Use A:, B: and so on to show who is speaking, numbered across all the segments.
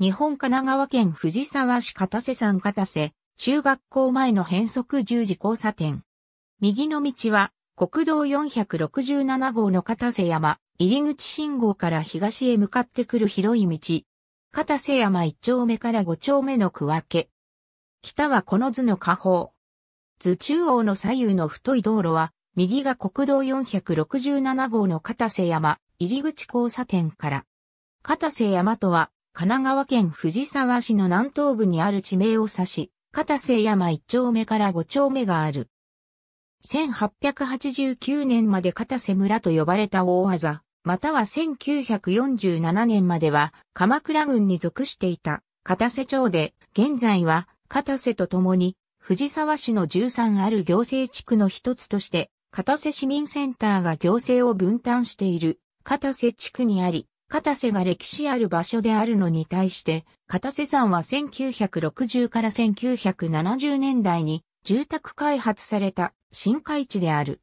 A: 日本神奈川県藤沢市片瀬山片瀬、中学校前の変則十字交差点。右の道は、国道467号の片瀬山、入り口信号から東へ向かってくる広い道。片瀬山一丁目から五丁目の区分け。北はこの図の下方。図中央の左右の太い道路は、右が国道467号の片瀬山、入り口交差点から。片瀬山とは、神奈川県藤沢市の南東部にある地名を指し、片瀬山一丁目から五丁目がある。1889年まで片瀬村と呼ばれた大技、または1947年までは鎌倉郡に属していた片瀬町で、現在は片瀬とともに藤沢市の13ある行政地区の一つとして、片瀬市民センターが行政を分担している片瀬地区にあり、片瀬が歴史ある場所であるのに対して、片瀬山は1960から1970年代に住宅開発された深海地である。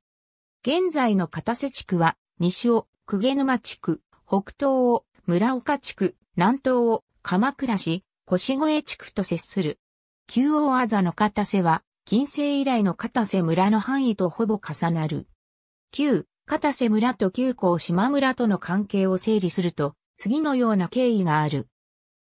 A: 現在の片瀬地区は、西を鵠沼地区、北東を村岡地区、南東を鎌倉市、越越地区と接する。旧大あざの片瀬は、近世以来の片瀬村の範囲とほぼ重なる。旧片瀬村と旧港島村との関係を整理すると、次のような経緯がある。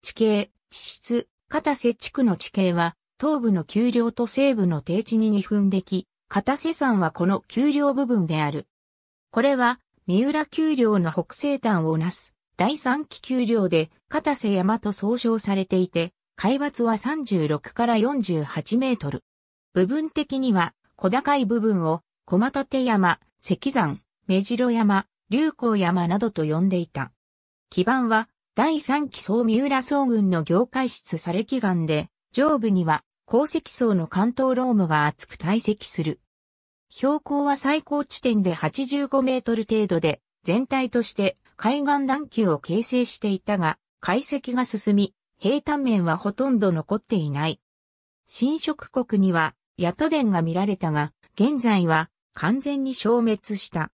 A: 地形、地質、片瀬地区の地形は、東部の丘陵と西部の低地に二分でき、片瀬山はこの丘陵部分である。これは、三浦丘陵の北西端をなす、第三期丘陵で、片瀬山と総称されていて、海抜は36から48メートル。部分的には、小高い部分を、小又手山、石山、目白山、流行山などと呼んでいた。基盤は、第3期総三浦総軍の業界室され基岩で、上部には、鉱石層の関東ロームが厚く堆積する。標高は最高地点で85メートル程度で、全体として海岸段丘を形成していたが、解析が進み、平坦面はほとんど残っていない。新植国には、ヤトデンが見られたが、現在は完全に消滅した。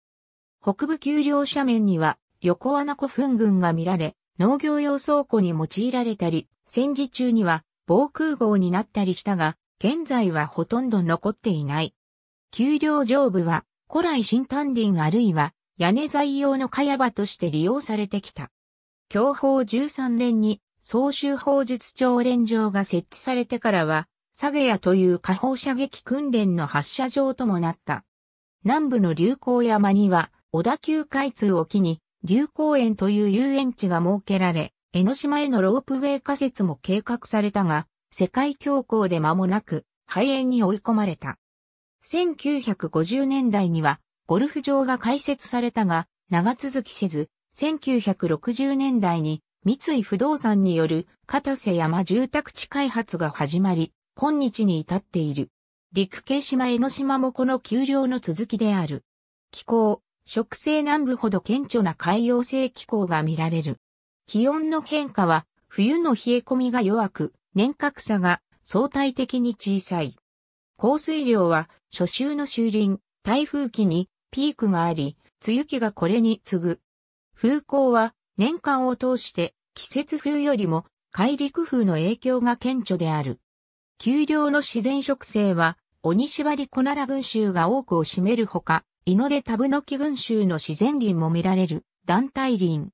A: 北部丘陵斜面には横穴古墳群が見られ、農業用倉庫に用いられたり、戦時中には防空壕になったりしたが、現在はほとんど残っていない。丘陵上部は古来新丹林あるいは屋根材用の茅場として利用されてきた。享保13連に総州砲術長連場が設置されてからは、サゲヤという火砲射撃訓練の発射場ともなった。南部の流行山には小田急開通を機に、流公園という遊園地が設けられ、江ノ島へのロープウェイ仮設も計画されたが、世界恐慌で間もなく、廃園に追い込まれた。1950年代には、ゴルフ場が開設されたが、長続きせず、1960年代に、三井不動産による片瀬山住宅地開発が始まり、今日に至っている。陸系島江ノ島もこの丘陵の続きである。気候、植生南部ほど顕著な海洋性気候が見られる。気温の変化は、冬の冷え込みが弱く、年較差が相対的に小さい。降水量は、初秋の秋林、台風期にピークがあり、梅雨期がこれに次ぐ。風向は、年間を通して、季節風よりも、海陸風の影響が顕著である。丘陵の自然植生は、鬼縛りコナラ群衆が多くを占めるほか、井野でタブノキ群衆の自然林も見られる、団体林。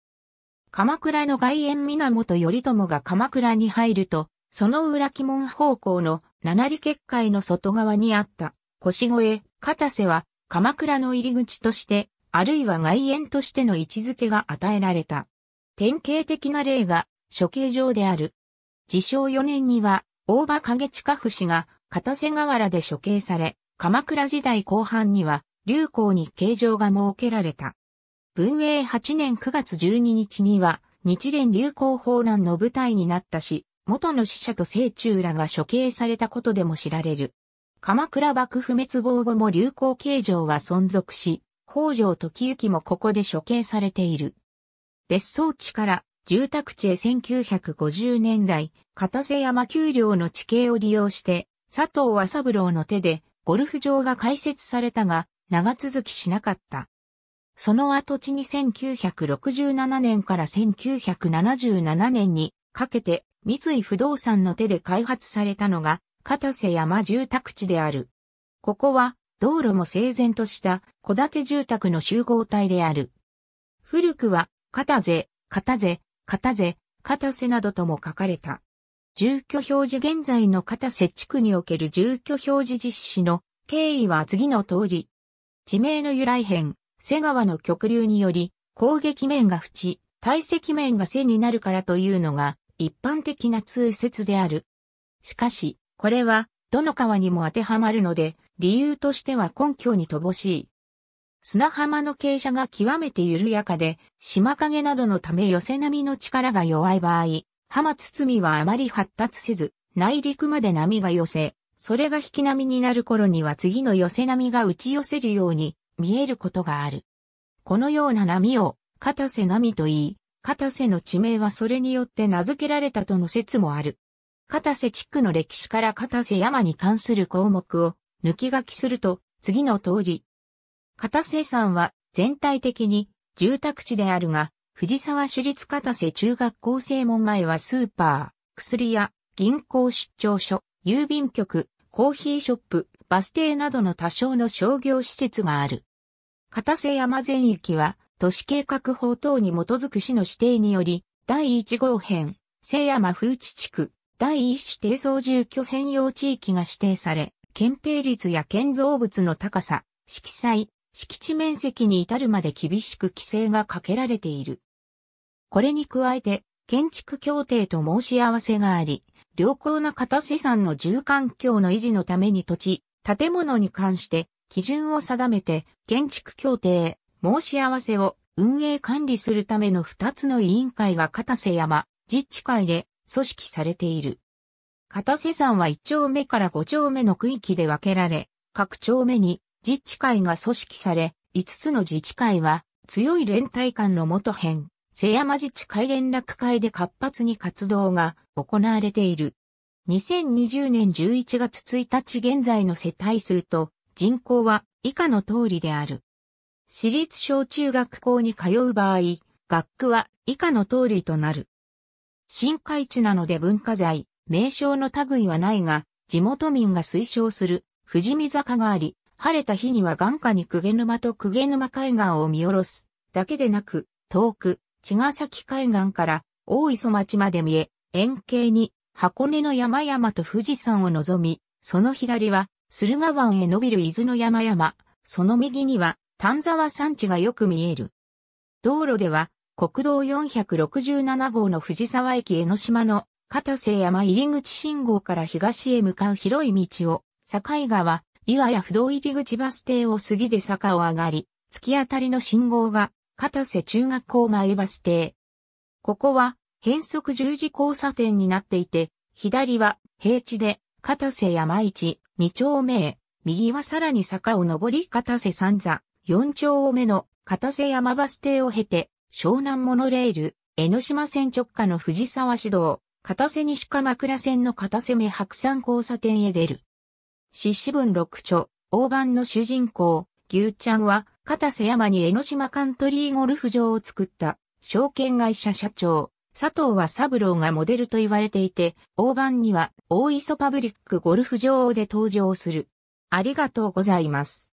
A: 鎌倉の外苑源頼朝が鎌倉に入ると、その裏鬼門方向の七里結界の外側にあった腰越、片瀬は鎌倉の入り口として、あるいは外苑としての位置づけが与えられた。典型的な例が処刑場である。自称4年には、大場影近伏氏が片瀬河原で処刑され、鎌倉時代後半には流行に形状が設けられた。文永8年9月12日には、日蓮流行法乱の舞台になったし、元の死者と聖中らが処刑されたことでも知られる。鎌倉幕府滅亡後も流行形状は存続し、北条時行もここで処刑されている。別荘地から住宅地へ1950年代、片瀬山丘陵の地形を利用して、佐藤和三郎の手でゴルフ場が開設されたが、長続きしなかった。その後地に1967年から1977年にかけて三井不動産の手で開発されたのが片瀬山住宅地である。ここは道路も整然とした戸建て住宅の集合体である。古くは片瀬、片瀬、片瀬、片瀬などとも書かれた。住居表示現在の片瀬地区における住居表示実施の経緯は次の通り、地名の由来編、瀬川の極流により、攻撃面が淵、体積面が背になるからというのが一般的な通説である。しかし、これはどの川にも当てはまるので、理由としては根拠に乏しい。砂浜の傾斜が極めて緩やかで、島影などのため寄せ波の力が弱い場合、浜包みはあまり発達せず、内陸まで波が寄せ、それが引き波になる頃には次の寄せ波が打ち寄せるように見えることがある。このような波を、片瀬波と言い、片瀬の地名はそれによって名付けられたとの説もある。片瀬地区の歴史から片瀬山に関する項目を抜き書きすると、次の通り。片瀬山は全体的に住宅地であるが、藤沢市立片瀬中学校正門前はスーパー、薬屋、銀行出張所、郵便局、コーヒーショップ、バス停などの多少の商業施設がある。片瀬山全域は、都市計画法等に基づく市の指定により、第1号編、瀬山風地地区、第1指定層住居専用地域が指定され、憲兵率や建造物の高さ、色彩、敷地面積に至るまで厳しく規制がかけられている。これに加えて、建築協定と申し合わせがあり、良好な片瀬山の住環境の維持のために土地、建物に関して基準を定めて建築協定、申し合わせを運営管理するための2つの委員会が片瀬山自治会で組織されている。片瀬山は1丁目から5丁目の区域で分けられ、各丁目に自治会が組織され、5つの自治会は強い連帯感のもと編瀬山自治会連絡会で活発に活動が行われている。2020年11月1日現在の世帯数と人口は以下の通りである。私立小中学校に通う場合、学区は以下の通りとなる。新海地なので文化財、名称の類はないが、地元民が推奨する富士見坂があり、晴れた日には眼下に鵠沼と鵠沼海岸を見下ろすだけでなく、遠く、茅ヶ崎海岸から大磯町まで見え、円形に箱根の山々と富士山を望み、その左は駿河湾へ伸びる伊豆の山々、その右には丹沢山地がよく見える。道路では国道467号の藤沢駅江ノ島の片瀬山入口信号から東へ向かう広い道を、境川、岩屋不動入口バス停を過ぎで坂を上がり、突き当たりの信号が片瀬中学校前バス停。ここは変則十字交差点になっていて、左は平地で片瀬山市二丁目へ、右はさらに坂を上り片瀬三座四丁目の片瀬山バス停を経て、湘南モノレール、江ノ島線直下の藤沢市道、片瀬西鎌倉線の片瀬目白山交差点へ出る。獅子文六丁、大判の主人公、牛ちゃんは、片瀬山に江ノ島カントリーゴルフ場を作った証券会社社長、佐藤は三郎がモデルと言われていて、大盤には大磯パブリックゴルフ場で登場する。ありがとうございます。